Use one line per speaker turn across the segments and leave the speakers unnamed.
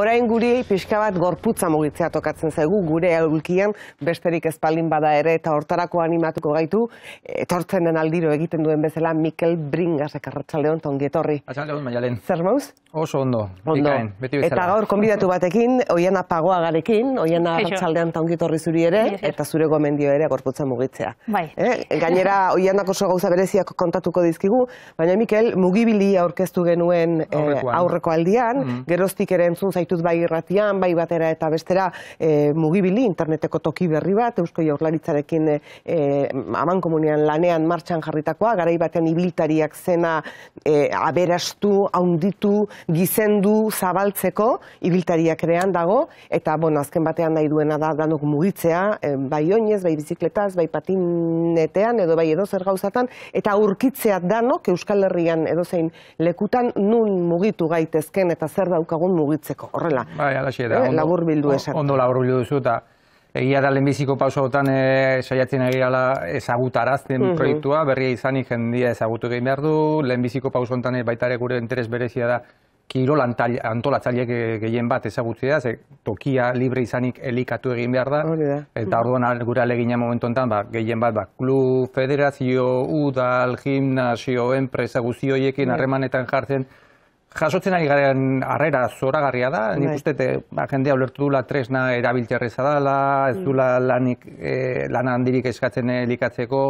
Orain guri pixka bat gorputza mugitzea tokatzen zaigu gure aulkian besterik ezpalin bada ere eta hortarako animatuko gaitu etortzen den aldiro egiten duen bezala Mikel Bringas ekarratsaldeon tongi etorri. Atxaldeon maialen. Zer mauz? Oso ondo. Eta gaur konbidatu batekin, oiena pagoa garekin, oiena atxaldean tongi etorri zuri ere eta zure gomendio ere gorputza mugitzea. Bai. Eh? Gainera oienak oso gauza bereziak kontatuko dizkigu, baina Mikel mugibili aurkeztu genuen eh, aurreko aldian, mm. geroztik ere entzun zait ditut bai irratian, bai batera eta bestera e, mugibili interneteko toki berri bat, Eusko Jaurlaritzarekin e, eh, eh, aman komunian lanean martxan jarritakoa, garai batean ibiltariak zena e, aberastu, haunditu, gizendu, zabaltzeko, ibiltariak erean dago, eta bon, azken batean nahi duena da danok mugitzea, bai oinez, bai bizikletaz, bai patinetean, edo bai edo zer gauzatan, eta aurkitzea danok Euskal Herrian edozein lekutan nun mugitu gaitezken eta zer daukagun mugitzeko horrela.
Bai, ala da. Eh, labur bildu esan. Ondo labur bildu duzu, eta egia da lehenbiziko pausotan e, eh, saiatzen ari gala ezagutarazten mhm. proiektua, berria izanik jendia ezagutu egin behar du, lehenbiziko pausotan eh, baita ere gure interes berezia da, kirol antolatzaileak eh, gehien bat ezagutzea, ze tokia libre izanik elikatu egin behar da, da. eta mhm. orduan gure alegina momentu enten, ba, gehien bat, ba, klub, federazio, udal, gimnazio, enpresa guzioiekin bai. harremanetan jartzen, jasotzen ari garen arrera zoragarria da, bai. nik uste, ba, jendea ulertu dula tresna erabiltzerreza dela, ez mm. dula lanik, eh, lana handirik eskatzen elikatzeko,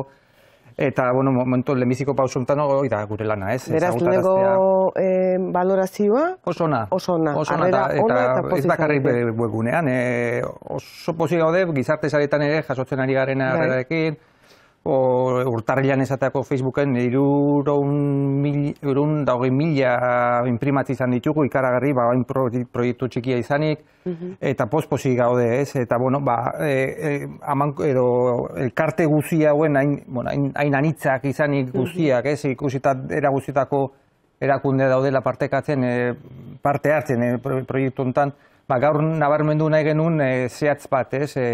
Eta, bueno, momentu, lemiziko pausu enten, no, da, gure lana, ez? Beraz, lego
e, valorazioa? Eh, oso ona. Oso ona. Oso ona, eta, eta, ez bakarrik webgunean.
E, oso posi gaude, gizarte zaretan ere, jasotzen ari garen bai. arrerarekin urtarrilan esateako Facebooken irurun mil, irun daugin mila izan ditugu ikaragarri, ba, bain proiektu txikia izanik, mhm. eta posposi gaude ez, eta bueno, ba, e, e, edo, elkarte guzia hauen hain, bueno, anitzak izanik mhm. guztiak ez, ikusita eraguzitako erakunde daudela partekatzen, e, parte hartzen e, proiektu honetan, ba, gaur nabarmendu nahi genuen e, zehatz bat, ez, e,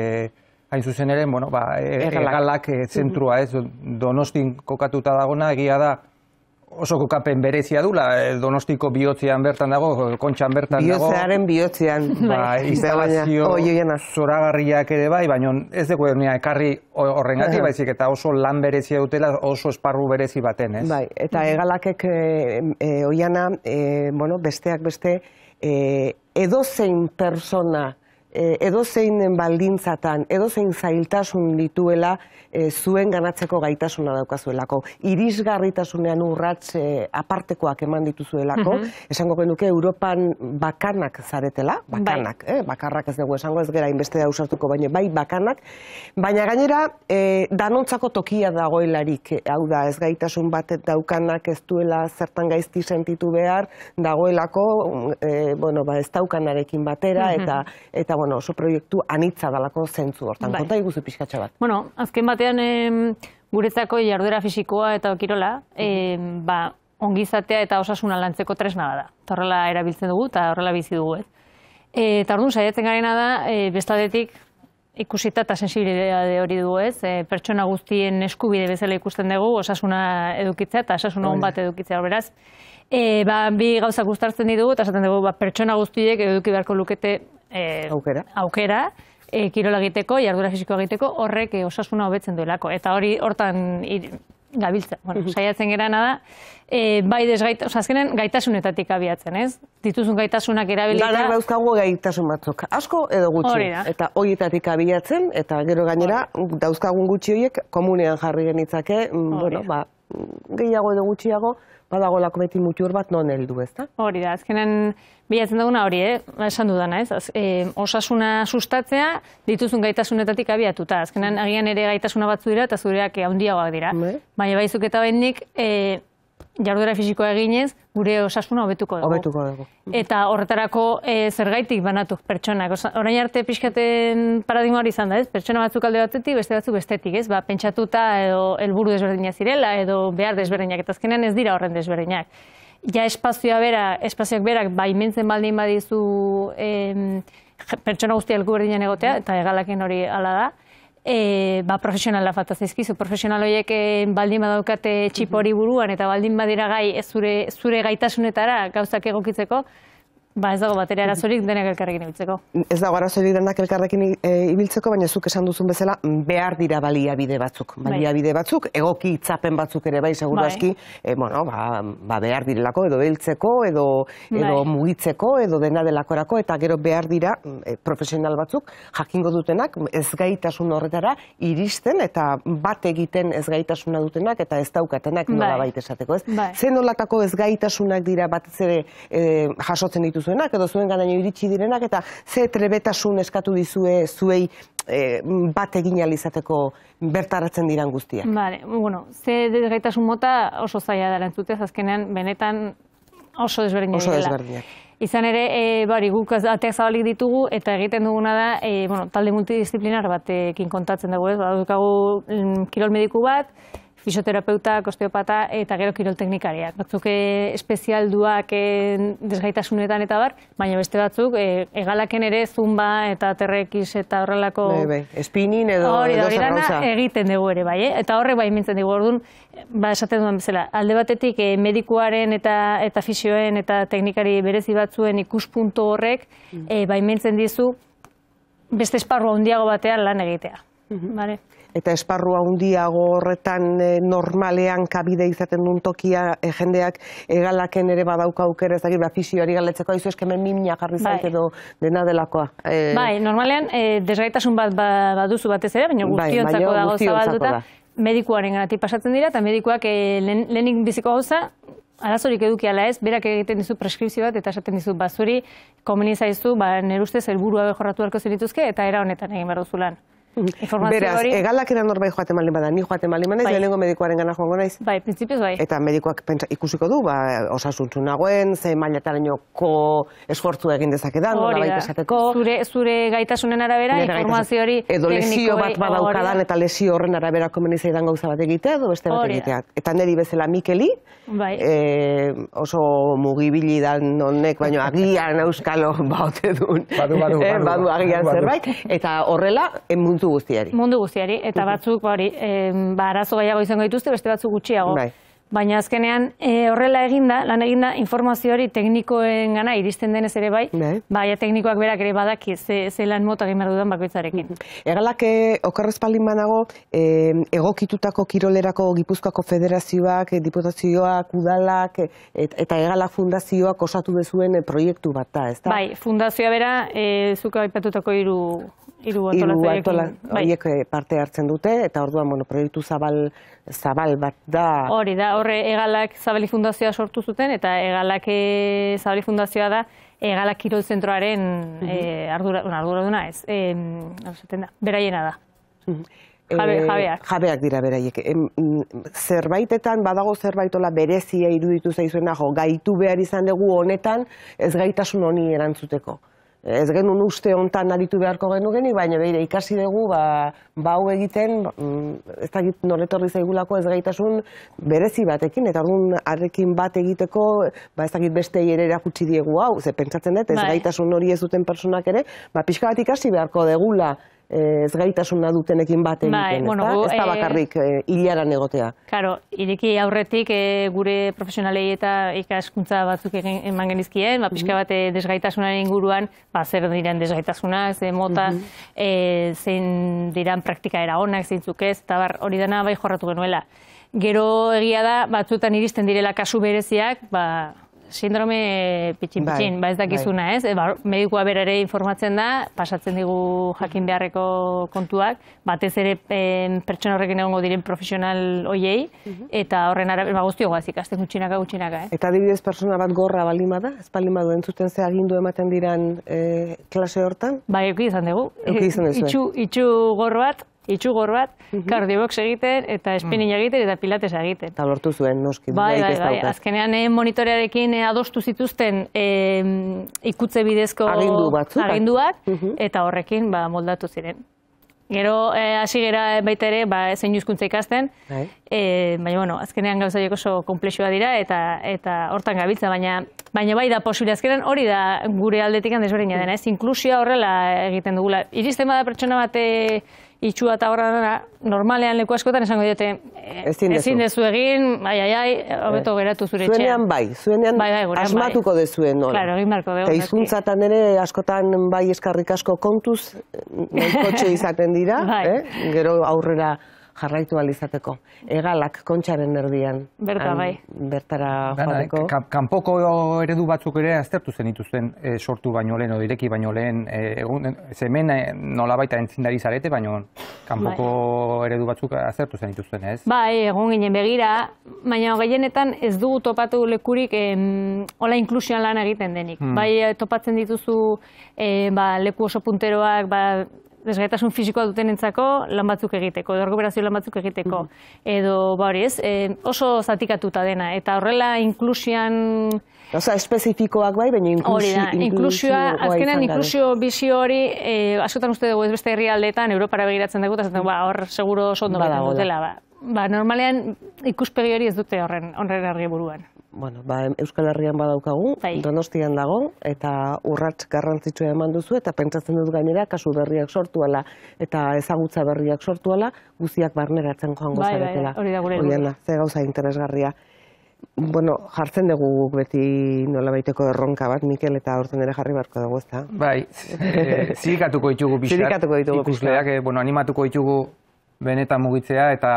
hain zuzen ere, bueno, ba, egalak e, zentrua, ez, donostin kokatuta dagona, egia da, oso kokapen berezia dula, e, donostiko bihotzean bertan dago, kontxan bertan dago. Bihotzearen bihotzean. Ba, bai. instalazio zoragarriak ere bai, baina ez dugu denea ekarri horren baizik eta oso lan berezia dutela oso esparru berezi baten, ez? Bai,
eta egalakek e, e, oiana, e, bueno, besteak beste, e, persona, E, edozein baldintzatan, edozein zailtasun dituela e, zuen ganatzeko gaitasuna daukazuelako. Irisgarritasunean urratz e, apartekoak eman dituzuelako, mhm. esango genuke Europan bakanak zaretela, bai. bakanak, eh, bakarrak ez dugu esango ez gera inbeste da usartuko, baina bai bakanak, baina gainera danontzako tokia dagoelarik, hau da ez gaitasun bat daukanak ez duela zertan gaizti sentitu behar, dagoelako mm, bueno, ba, ez daukanarekin batera, mhm. eta bueno, oso proiektu anitza dalako zentzu hortan. Bai. Konta iguzu bat.
Bueno, azken batean em, guretzako jarduera fisikoa eta okirola, em, ba, ongizatea eta osasuna lantzeko tresna bada. horrela erabiltzen dugu eta horrela bizi dugu. Eh? E, eta orduan, saiatzen garena da, e, bestadetik ikusita eta sensibilitatea hori du ez, e, pertsona guztien eskubide bezala ikusten dugu, osasuna edukitzea eta osasun hon bat edukitzea, beraz. E, ba, bi gauza gustartzen ditugu, eta esaten dugu, ba, pertsona guztiek eduki beharko lukete eh, aukera, aukera e, kirola egiteko, jardura fisikoa egiteko, horrek eh, osasuna hobetzen duelako. Eta hori hortan ir, gabiltza, bueno, saiatzen gara da, e, bai desgait, oza, azkenen gaitasunetatik abiatzen, ez? Dituzun gaitasunak erabilita... Gara dauzkagu
gaitasun batzuk, asko edo gutxi. Hori Eta horietatik abiatzen, eta gero gainera, dauzkagun gutxi horiek komunean jarri genitzake, mm, bueno, ba, gehiago edo gutxiago, badago beti mutur bat non heldu, ez
Hori da, azkenen bilatzen duguna hori, eh? esan dudana, ez? Az, eh, osasuna sustatzea dituzun gaitasunetatik abiatuta, azkenen agian ere gaitasuna batzu dira eta zureak handiagoak dira. Bai. Baina baizuk eta eh, jarduera fisikoa eginez, gure osasuna hobetuko dugu. Hobetuko mm-hmm. Eta horretarako e, zergaitik banatuk pertsonak. orain arte pixkaten paradigma hori izan da, ez? Pertsona batzuk alde batetik, beste batzuk bestetik, ez? Ba, pentsatuta edo helburu desberdinak zirela edo behar desberdinak eta azkenean ez dira horren desberdinak. Ja espazioa bera, espazioak berak imentzen baldin badizu em, pertsona guztia elku berdinen egotea, eta egalakin hori ala da, e, ba, profesionala falta zaizkizu. Profesional horiek eh, baldin badaukate txipori buruan, eta baldin badira gai zure, zure gaitasunetara gauzak egokitzeko, Ba ez dago batera mm-hmm. arazorik denak elkarrekin ibiltzeko.
Ez dago arazorik denak elkarrekin eh, ibiltzeko, baina zuk esan duzun bezala mm, behar dira baliabide batzuk. Bai. Baliabide batzuk egoki hitzapen batzuk ere bai seguruen bai. aski, eh, ba, ba, behar direlako edo behiltzeko edo bai. edo mugitzeko edo dena delakorako eta gero behar dira mm, eh, profesional batzuk jakingo dutenak mm, ez gaitasun horretara iristen eta bat egiten ez gaitasuna dutenak eta ez daukatenak nola baita esateko, ez? nolatako ez gaitasunak dira bat ere jasotzen ditu zuenak, edo zuen gana iritsi direnak, eta ze trebetasun eskatu dizue zuei eh, bat egin alizateko bertaratzen diran guztiak.
Bale, bueno, ze gaitasun mota oso zaila dara entzutez, azkenean benetan oso desberdinak. Oso Izan ere, e, eh, bari, guk ateak zabalik ditugu eta egiten duguna da, e, bueno, talde multidisciplinar batekin kontatzen dago, ez? Ba, dukagu mm, mediku bat, fisioterapeuta, osteopata eta gero kirolteknikariak. Batzuk espezialduak eh, desgaitasunetan eta bar, baina beste batzuk e, egalaken ere zumba eta terrekiz eta horrelako... Bai,
Espinin bai, edo edo
egiten dugu ere, bai, eh? eta horre bai mintzen dugu, orduan, ba, esaten duen bezala, alde batetik e, medikuaren eta eta fisioen eta teknikari berezi batzuen ikuspuntu horrek, mm. baimentzen bai mintzen dizu, beste esparrua handiago batean lan egitea.
Mm eta esparrua hundiago horretan eh, normalean kabide izaten duen tokia e, jendeak egalaken ere badauka aukera ez dakit fisioari galetzeko aizu eskemen mimia jarri zaite bai. edo dena delakoa. E, bai,
normalean desgaitasun bat ba, baduzu batez ere, baina bai, guztiontzako bai, dago zabalduta. Medikuaren gratik pasatzen dira, eta medikuak e, lehenik biziko gauza, arazorik eduki ala ez, berak egiten dizu preskripzio bat eta esaten dizu bazuri komeni zaizu, ba nere uste behorratu jorratu beharko eta era honetan egin behar duzulan. Beraz, egalak
eran hor bai joaten malin bada, ni joaten malin bada, bai. lehenengo medikoaren gana joango naiz. Bai, prinsipioz bai. Eta medikoak ikusiko du, ba, osasuntzu nagoen, ze mailataraino esfortzu egin dezakedan, nola bai
Zure gaitasunen arabera, informazio hori tekniko. Edo lesio bat badaukadan eta
lesio horren arabera komenizai dan gauza bat egitea, edo beste bat egitea. Eta neri bezala Mikeli, bai. eh, oso mugibili dan honek, baino agian euskalo baute duen. Badu, badu, eh, agian zerbait. Eta horrela, mundu guztiari.
Mundu guztiari, eta batzuk, ba, hori, e, ba, arazo gaiago izango dituzte, beste batzuk gutxiago. Bai. Baina azkenean e, horrela eginda, lan eginda informazioari hori teknikoen gana iristen denez ere bai, ne? Bai. bai teknikoak berak ere badaki ze, ze lan mota egin behar dudan bakoitzarekin.
Egalak e, palin banago e, egokitutako kirolerako gipuzkoako federazioak, e, diputazioak, udalak e, eta egalak fundazioak osatu bezuen e, proiektu bat da, ez da?
Bai, fundazioa bera e, zuka aipatutako hiru Iru antolatzaiek bai.
Eh, parte hartzen dute, eta orduan bueno, proiektu zabal, zabal bat da.
Hori da, horre egalak zabali fundazioa sortu zuten, eta egalak eh, zabali fundazioa da, egalak kirol zentroaren mm -hmm. e, ez, e, da, beraiena da.
Eh, jabeak. jabeak. dira beraiek. zerbaitetan, badago zerbaitola berezia iruditu zaizuena, jo, gaitu behar izan dugu honetan, ez gaitasun honi erantzuteko. Ez genuen uste hontan aritu beharko genu baina behire ikasi dugu, ba, ba hau egiten, mm, ez da zaigulako ez gaitasun berezi batekin, eta hori arrekin bat egiteko, ba ez da beste ere erakutsi diegu hau, ze pentsatzen dut, bai. ez gaitasun hori ez duten personak ere, ba pixka bat ikasi beharko degula, ez gaitasuna dutenekin bat egiten, bai, bueno, ez, da eh, bakarrik e, hilaran egotea.
Karo, ireki aurretik e, gure profesionalei eta ikaskuntza batzuk egin eman genizkien, ba, pixka mhm. bat e, desgaitasunaren inguruan, ba, zer diren desgaitasuna, ze mota, mm -hmm. e, zein diren praktika era onak, zein ez, eta hori dana bai jorratu genuela. Gero egia da, batzutan iristen direla kasu bereziak, ba, sindrome pitxin-pitxin, bai, ba ez dakizuna, bai. ez? E, ba, medikoa berare informatzen da, pasatzen digu jakin beharreko kontuak, batez ere e, pertsona horrekin egongo diren profesional hoiei, mhm. eta horren ara, ba, guzti hogeaz ikasten gutxinaka
gutxinaka, eh? Eta dibidez persona bat gorra balima da, ez balima duen entzuten ze agindu ematen diran e, klase hortan?
Ba, izan
dugu. dugu. Itxu,
itxu gorro bat, itxugor bat, mhm. kardiobox egiten, eta espinin mm. egiten, eta pilates egiten.
Eta lortu zuen, noski, bai, bai, bai, azkenean
eh, monitorearekin eh, adostu zituzten ikutze bidezko aginduak, mhm. eta horrekin ba, moldatu ziren. Gero, eh, hasi gera baita ere, ba, zein juzkuntza ikasten, bai. baina, bueno, azkenean gauza oso komplexua dira, eta, eta hortan gabitza. baina, baina bai da posibila azkenean, hori da gure aldetik handez dena, ez, inklusioa horrela egiten dugula. Iristen bada pertsona bat, itxua eta horra normalean leku askotan esango dute, eh, ezin dezu egin, eh, bai, bai, bai, bai, hobeto geratu zure etxean. Zuenean bai,
zuenean asmatuko dezuen nola. Claro, egin barko dugu. Eta ere askotan bai eskarrik asko kontuz, nahi izaten dira, bai. eh? gero aurrera jarraitu alizateko. Egalak kontxaren erdian. Berta bai. Bertara eh, joateko.
Kanpoko eredu batzuk ere aztertu zen ituzten eh, sortu baino lehen, direki baino lehen, eh, zemen nola baita entzindari zarete, baino kanpoko bai. eredu batzuk aztertu zen ituzten, ez?
Ba, egon ginen begira, baina gehienetan ez dugu topatu lekurik hola inklusioan lan egiten denik. Hmm. Bai topatzen dituzu ba, leku oso punteroak, ba, desgaitasun fizikoa duten entzako lan batzuk egiteko, edo lan batzuk egiteko, edo ba hori ez, eh, oso zatikatuta dena, eta horrela
inklusian... Osa, espezifikoak bai, baina inklusioa Hori da, inklusioa, azkenean, inklusio
bizio hori, eh, askotan uste dugu ez beste herri aldeetan, Europara begiratzen dugu, eta zaten, ba, hor, seguro
oso ondo bat dago dela, ba.
Ba, normalean ikuspegi hori ez dute horren, horren argi buruan
bueno, ba, Euskal Herrian badaukagu, bai. donostian dago, eta urrats garrantzitsua eman duzu, eta pentsatzen dut gainera, kasu berriak sortu eta ezagutza berriak sortu ala, guziak barneratzen joan gozaretela. Bai, bai, hori da gure Ze gauza interesgarria. Bueno, jartzen dugu beti nola baiteko erronka bat, Mikel, eta orten ere jarri barko dugu ezta. Bai, e,
zirikatuko ditugu ikusleak, eh, bueno, animatuko ditugu benetan mugitzea eta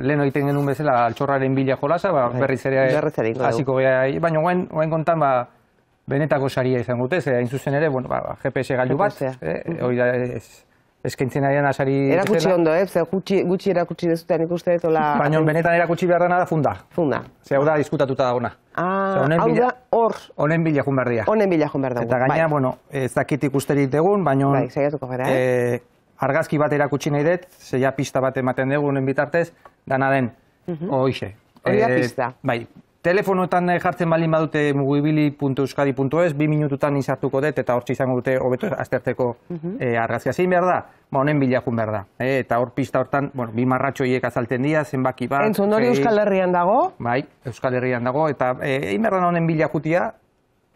lehen egiten genuen bezala altxorraren bila jolasa, ba, bai, berriz ere hasiko gara. Baina guen, guen kontan, ba, benetako saria izan gute, ze hain zuzen ere, bueno, ba, ba GPS galdu bat, eh, hori da, ez, eskaintzen ari asari... Era Erakutsi ondo,
eh? gutxi, gutxi erakutsi dezuten ikuste ez ola... Baina
benetan erakutsi behar dena da funda. Funda. Zer, hau da, diskutatuta dagoena.
Ah, hau da, hor...
Honen bila jun behar dira. Honen
bila jun behar dugu. Eta gaina, bai.
bueno, ez dakit ikusterik dugun, baina... Bai, zaiatuko gara, eh? eh argazki bat erakutsi nahi dut, zeia pista bat ematen dugu bitartez, dana den, mm -hmm. oixe. Hori da eh, pista. bai, telefonotan eh, jartzen bali badute mugibili.euskadi.es, bi minututan izartuko dut eta hortz izango dute hobeto azterteko mm eh, argazkia. Zein behar da? Ba, honen bilakun behar da. E, eta hor pista hortan, bueno, bi marratxo hiek azalten dia, zenbaki bat. Entzun hori Euskal
Herrian dago?
Bai, Euskal Herrian dago, eta egin behar da honen bilakutia,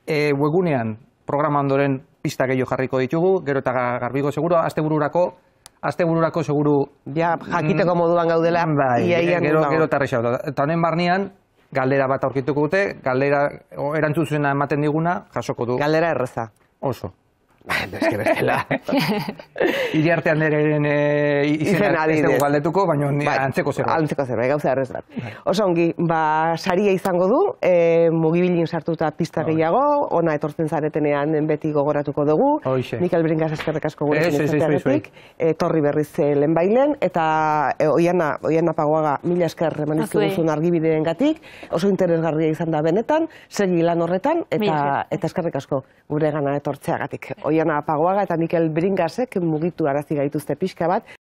e, webunean, programan doren pista gehiago jarriko ditugu, gero eta garbigo seguro, azte bururako, azte bururako seguru... Ja, jakiteko mm. moduan gaudela, bai, ia, gero, gero eta rexau. Eta honen barnean, galdera bat aurkituko dute, galdera erantzutzena ematen diguna, jasoko du. Galdera erreza. Oso.
Ez que bestela. Iriarte handeren eh, izena, ez dugu galdetuko, baina bai, antzeko zerbait. Antzeko zerbait, gauza errez bai. Oso ongi, ba, saria izango du, e, mugibilin sartuta pista bai. gehiago, ona etortzen zaretenean beti gogoratuko dugu. Mikel Mikael Brinkas asko gure zinezatzeretik. Eh, torri berriz lehen eta oiana, pagoaga mila esker emanizu duzun argibideen gatik. Oso interesgarria izan da benetan, segi lan horretan, eta, eta asko gure gana etortzeagatik. Oriana Pagoaga eta Mikel Bringasek mugitu arazi gaituzte pixka bat,